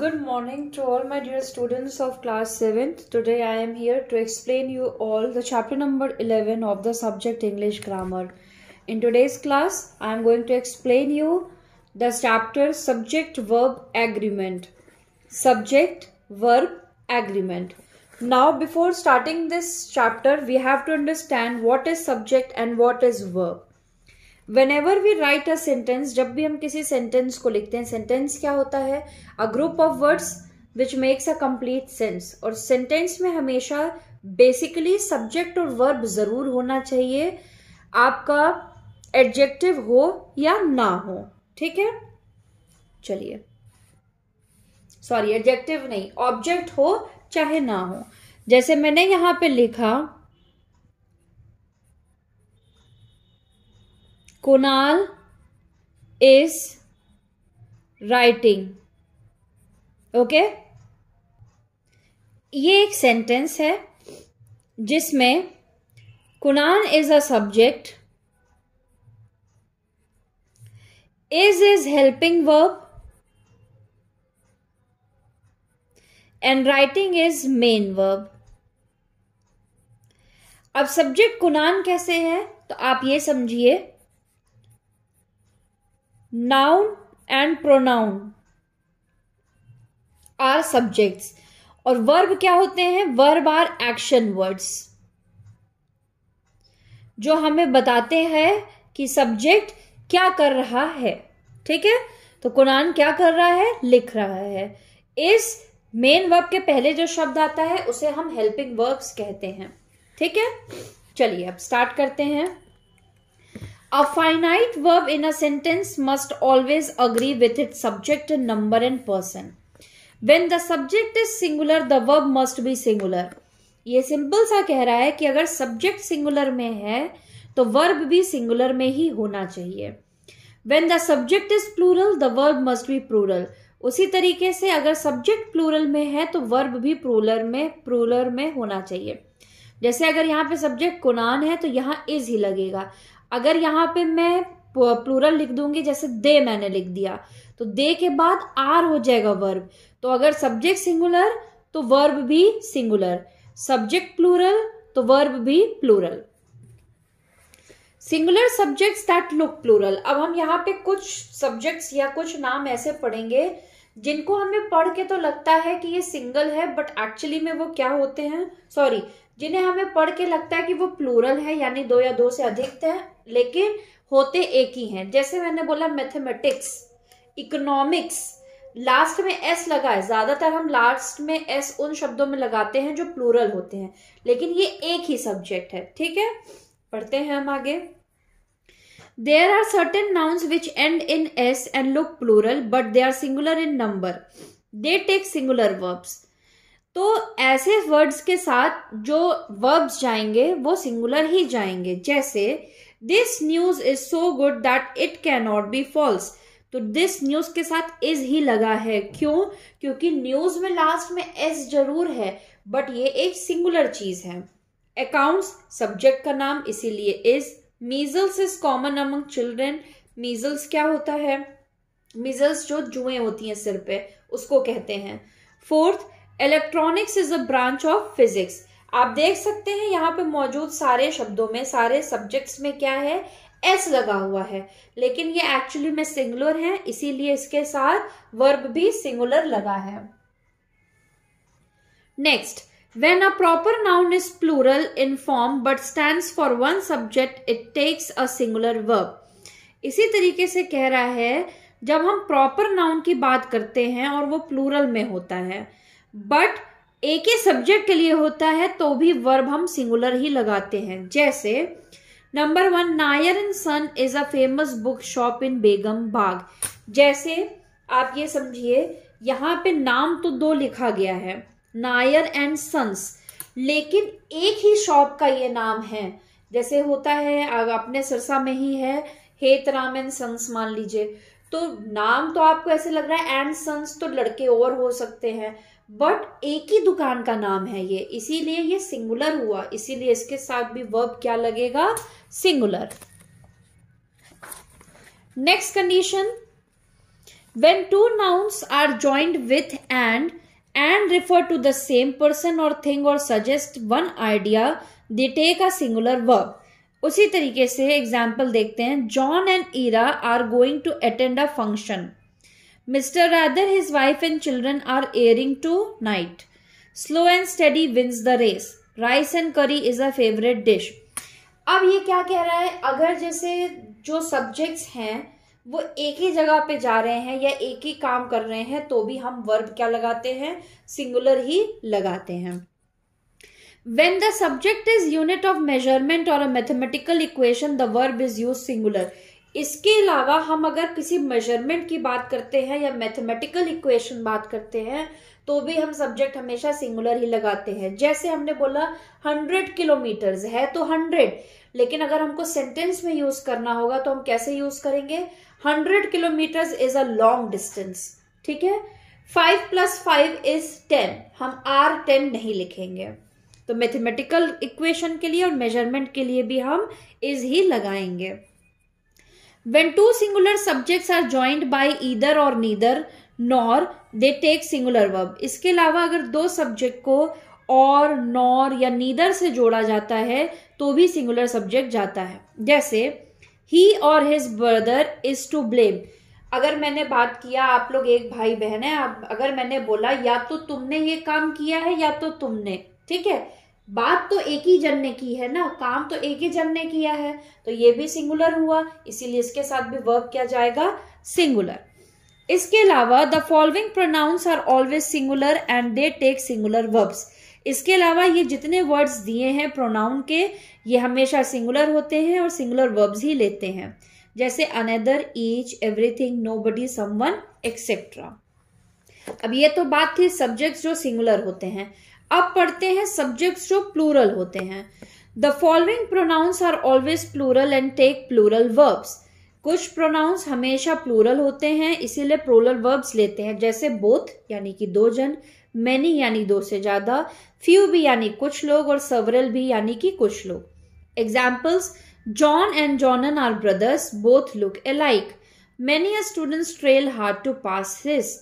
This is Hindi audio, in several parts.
Good morning to all my dear students of class 7th. Today I am here to explain you all the chapter number 11 of the subject English grammar. In today's class, I am going to explain you the chapter subject verb agreement. Subject verb agreement. Now before starting this chapter, we have to understand what is subject and what is verb. Whenever we write a sentence जब भी हम किसी सेंटेंस को लिखते हैं सेंटेंस क्या होता है a group of words which makes a complete sense और सेंटेंस में हमेशा बेसिकली सब्जेक्ट और वर्ब जरूर होना चाहिए आपका एडजेक्टिव हो या ना हो ठीक है चलिए सॉरी एडजेक्टिव नहीं ऑब्जेक्ट हो चाहे ना हो जैसे मैंने यहां पे लिखा कुणाल इज राइटिंग ओके ये एक सेंटेंस है जिसमें Kunal is a subject is is helping verb and writing is main verb अब सब्जेक्ट कुनान कैसे है तो आप ये समझिए noun and pronoun are subjects और वर्ब क्या होते हैं वर्ब आर एक्शन वर्ड्स जो हमें बताते हैं कि सब्जेक्ट क्या कर रहा है ठीक है तो कुरान क्या कर रहा है लिख रहा है इस मेन वर्ब के पहले जो शब्द आता है उसे हम हेल्पिंग वर्ब्स कहते हैं ठीक है चलिए अब स्टार्ट करते हैं A finite verb in a sentence must always agree with its subject, number and person. When the subject is singular, the verb must be singular. ये सिंपल सा कह रहा है कि अगर सब्जेक्ट सिंगुलर में है तो वर्ब भी सिंगुलर में ही होना चाहिए when the subject is plural the verb must be plural उसी तरीके से अगर सब्जेक्ट प्लूरल में है तो वर्ब भी प्लूलर में प्लूलर में होना चाहिए जैसे अगर यहाँ पे सब्जेक्ट कुनान है तो यहाँ इज ही लगेगा अगर यहाँ पे मैं प्लूरल लिख दूंगी जैसे दे मैंने लिख दिया तो दे के बाद आर हो जाएगा वर्ब तो अगर सब्जेक्ट सिंगुलर तो वर्ब भी सिंगुलर सब्जेक्ट प्लूरल तो वर्ब भी plural singular subjects that look plural अब हम यहाँ पे कुछ सब्जेक्ट्स या कुछ नाम ऐसे पढ़ेंगे जिनको हमें पढ़ के तो लगता है कि ये सिंगल है बट एक्चुअली में वो क्या होते हैं सॉरी जिन्हें हमें पढ़ के लगता है कि वो प्लूरल है यानी दो या दो से अधिक है लेकिन होते एक ही हैं जैसे मैंने बोला मैथमेटिक्स इकोनॉमिक्स लास्ट में एस लगा है ज़्यादातर हम लास्ट में एस उन शब्दों में लगाते हैं जो प्लूरल होते हैं लेकिन ये एक ही सब्जेक्ट है ठीक है पढ़ते हैं हम आगे there are certain nouns which end in s and look plural but they are singular in number they take singular verbs तो ऐसे वर्ड्स के साथ जो वर्ब्स जाएंगे वो सिंगुलर ही जाएंगे जैसे this news is so good that it can not be false तो दिस न्यूज के साथ इज ही लगा है क्यों क्योंकि न्यूज में लास्ट में एस जरूर है बट ये एक सिंगुलर चीज है अकाउंट्स सब्जेक्ट का नाम इसीलिए is measles is common among children measles क्या होता है मीजल्स जो जुए होती हैं सिर पे उसको कहते हैं fourth electronics is a branch of physics आप देख सकते हैं यहाँ पे मौजूद सारे शब्दों में सारे सब्जेक्ट्स में क्या है एस लगा हुआ है लेकिन ये एक्चुअली में सिंगुलर है इसीलिए इसके साथ वर्ब भी सिंगुलर लगा है next when a proper noun is plural in form but stand for one subject it takes a singular verb इसी तरीके से कह रहा है जब हम प्रॉपर नाउन की बात करते हैं और वो प्लूरल में होता है बट एक ही सब्जेक्ट के लिए होता है तो भी वर्ब हम सिंगुलर ही लगाते हैं जैसे number one Nair and son is a famous book shop in Begum Bagh जैसे आप ये समझिए यहाँ पे नाम तो दो लिखा गया है नायर एंड सन्स लेकिन एक ही शॉप का ये नाम है जैसे होता है अपने सरसा में ही है हेतराम एंड सन्स मान लीजिए तो नाम तो आपको ऐसे लग रहा है एंड सन्स तो लड़के और हो सकते हैं बट एक ही दुकान का नाम है ये इसीलिए ये सिंगुलर हुआ इसीलिए इसके साथ भी वर्ब क्या लगेगा singular next condition when two nouns are joint with and and refer to the same person or thing or suggest one idea they take a singular verb उसी तरीके से एग्जाम्पल देखते हैं John and Ira are going to attend a function mister rather his wife and children are arriving tonight slow and steady wins the race rice and curry is a favourite dish अब ये क्या कह रहा है अगर जैसे जो सब्जेक्ट्स हैं वो एक ही जगह पे जा रहे हैं या एक ही काम कर रहे हैं तो भी हम वर्ब क्या लगाते हैं सिंगुलर ही लगाते हैं When the subject is unit of measurement or a mathematical equation, the verb is used singular. इसके अलावा हम अगर किसी मेजरमेंट की बात करते हैं या मैथमेटिकल इक्वेशन बात करते हैं तो भी हम सब्जेक्ट हमेशा सिंगुलर ही लगाते हैं जैसे हमने बोला हंड्रेड किलोमीटर्स है तो हंड्रेड लेकिन अगर हमको सेंटेंस में यूज करना होगा तो हम कैसे यूज करेंगे hundred kilometre is a long distance ठीक है five plus five is ten हम आर टेन नहीं लिखेंगे तो मैथमेटिकल इक्वेशन के लिए और मेजरमेंट के लिए भी हम इज ही लगाएंगे when two singular subject are joint by either or neither nor they take singular verb इसके अलावा अगर दो सब्जेक्ट को और नॉर या नीदर से जोड़ा जाता है तो भी सिंगुलर सब्जेक्ट जाता है जैसे he or his brother is to blame अगर मैंने बात किया आप लोग एक भाई बहन है अगर मैंने बोला या तो तुमने ये काम किया है या तो तुमने ठीक है बात तो एक ही जन ने की है ना काम तो एक ही जन ने किया है तो ये भी सिंगुलर हुआ इसीलिए इसके साथ भी वर्क किया जाएगा सिंगुलर इसके अलावा the following pronouns are always singular and they take singular verbs इसके अलावा ये जितने वर्ड्स दिए हैं प्रोनाउन के ये हमेशा सिंगुलर होते हैं और सिंगुलर वर्ब्स ही लेते हैं जैसे another each everything nobody someone etcetera अब ये तो बात थी सब्जेक्ट्स जो सिंगुलर होते हैं अब पढ़ते हैं सब्जेक्ट्स जो प्लूरल होते हैं the following pronouns are always plural and take plural verbs कुछ प्रोनाउंस हमेशा प्लूरल होते हैं इसीलिए प्लूरल वर्ब्स लेते हैं जैसे बोथ यानी कि दो जन मैनी यानी दो से ज़्यादा फ्यू भी यानी कुछ लोग और सवरल भी यानी कि कुछ लोग examples John and Jonan are brothers both look like many a students tried hard to pass his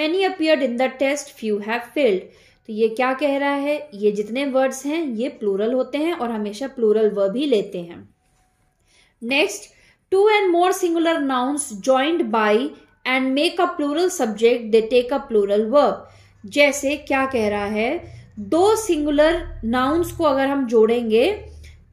many appeared in the test few have failed तो ये क्या कह रहा है ये जितने वर्ड्स हैं ये प्लूरल होते हैं और हमेशा प्लूरल वर्ब ही लेते हैं next two and more singular nouns joint by and make a plural subject they take a plural verb जैसे क्या कह रहा है दो सिंगुलर नाउन्स को अगर हम जोड़ेंगे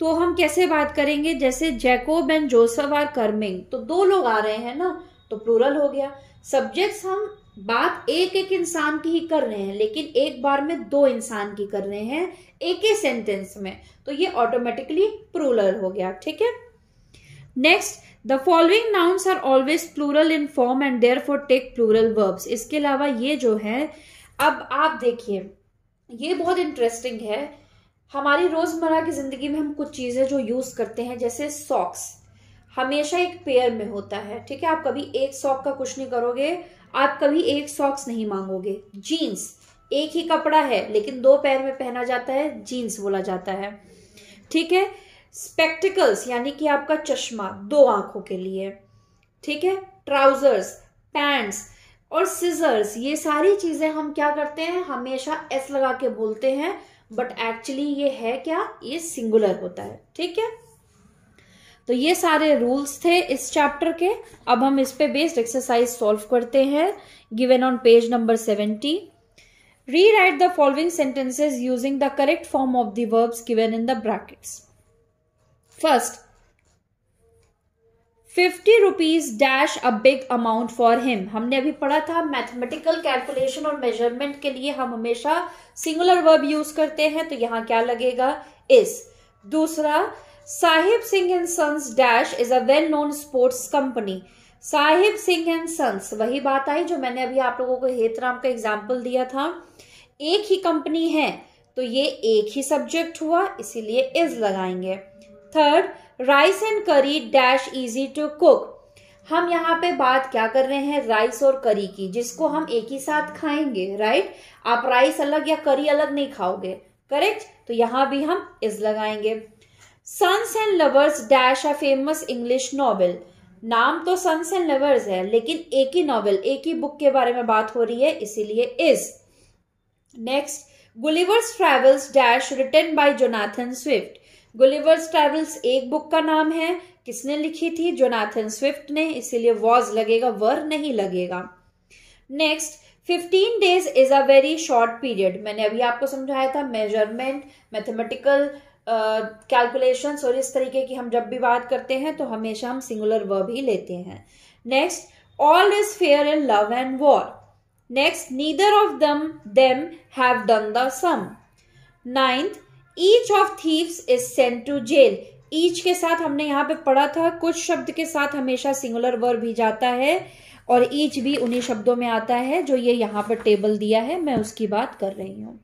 तो हम कैसे बात करेंगे जैसे Jacob and Joseph are coming तो दो लोग आ रहे हैं ना तो प्लूरल हो गया सब्जेक्ट्स हम बात एक एक इंसान की ही कर रहे हैं लेकिन एक बार में दो इंसान की कर रहे हैं एक ही सेंटेंस में तो ये ऑटोमेटिकली प्लूरल हो गया ठीक है next the following nouns are always plural in form and therefore take plural verbs इसके अलावा ये जो है अब आप देखिए ये बहुत इंटरेस्टिंग है हमारी रोजमर्रा की जिंदगी में हम कुछ चीजें जो यूज करते हैं जैसे सॉक्स हमेशा एक पेयर में होता है ठीक है आप कभी एक सॉक का कुछ नहीं करोगे आप कभी एक सॉक्स नहीं मांगोगे जीन्स एक ही कपड़ा है लेकिन दो पैर में पहना जाता है जीन्स बोला जाता है ठीक है स्पेक्टिकल्स यानी कि आपका चश्मा दो आंखों के लिए ठीक है ट्राउजर्स पैंट्स और सीजर्स ये सारी चीज़ें हम क्या करते हैं हमेशा एस लगा के बोलते हैं बट एक्चुअली ये है क्या ये सिंगुलर होता है ठीक है तो ये सारे रूल्स थे इस चैप्टर के अब हम इस पे बेस्ड एक्सरसाइज सॉल्व करते हैं given on page number seventy three write the following sentences using the correct form of the verbs in the brackets first fifty rupees dash a big amount for him हमने अभी पढ़ा था मैथमेटिकल कैलकुलेशन और मेजरमेंट के लिए हम हमेशा सिंगुलर वर्ब यूज करते हैं तो यहां क्या लगेगा इस दूसरा Sahib Singh and sons dash is a well known sports company Sahib Singh and sons वही बात आई जो मैंने अभी आप लोगों को हेतराम का एग्जाम्पल दिया था एक ही कंपनी है तो ये एक ही सब्जेक्ट हुआ इसीलिए इज लगाएंगे third rice and curry dash easy to cook हम यहाँ पे बात क्या कर रहे हैं राइस और करी की जिसको हम एक ही साथ खाएंगे राइट आप राइस अलग या करी अलग नहीं खाओगे करेक्ट तो यहाँ भी हम इज लगाएंगे sons and lovers dash a famous English novel नाम तो सन्स एंड लवर्स है लेकिन एक ही नॉवल एक ही बुक के बारे में बात हो रही है इसीलिए is next Gulliver's travels dash written by Jonathan Swift Gulliver's travels एक बुक का नाम है किसने लिखी थी जोनाथन स्विफ्ट ने इसीलिए वॉज लगेगा वर नहीं लगेगा next fifteen days is a very short period मैंने अभी आपको समझाया था मेजरमेंट मैथमेटिकल कैलकुलेशंस और इस तरीके की हम जब भी बात करते हैं तो हमेशा हम सिंगुलर वर्ब ही लेते हैं next all is fair in love and war next neither of them them have done the sum ninth each of thieves is sent to jail each के साथ हमने यहाँ पे पढ़ा था कुछ शब्द के साथ हमेशा सिंगुलर वर्ब भी जाता है और ईच भी उन्हीं शब्दों में आता है जो ये यहाँ पर टेबल दिया है मैं उसकी बात कर रही हूँ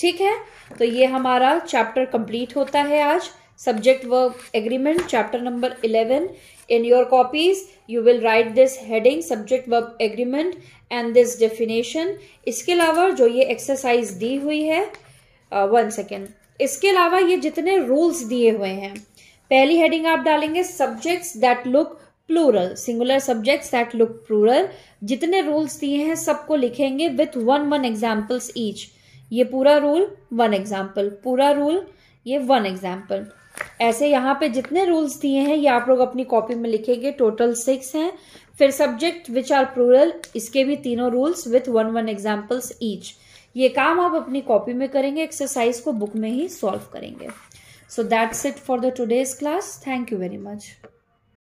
ठीक है तो ये हमारा चैप्टर कंप्लीट होता है आज subject verb agreement chapter number eleven in your copies you will write this heading subject verb agreement and this definition इसके अलावा जो ये एक्सरसाइज दी हुई है वन uh, सेकेंड इसके अलावा ये जितने रूल्स दिए हुए हैं पहली हेडिंग आप डालेंगे subjects that look plural singular subjects that look plural जितने रूल्स दिए हैं सबको लिखेंगे with one one examples each ये पूरा रूल वन एग्जाम्पल पूरा रूल ये वन एग्जाम्पल ऐसे यहाँ पे जितने रूल्स दिए हैं ये आप लोग अपनी कॉपी में लिखेंगे टोटल सिक्स हैं फिर सब्जेक्ट विच आर प्रूरल इसके भी तीनों rules with one one examples each ये काम आप अपनी कॉपी में करेंगे एक्सरसाइज को बुक में ही सॉल्व करेंगे so that's it for the today's class thank you very much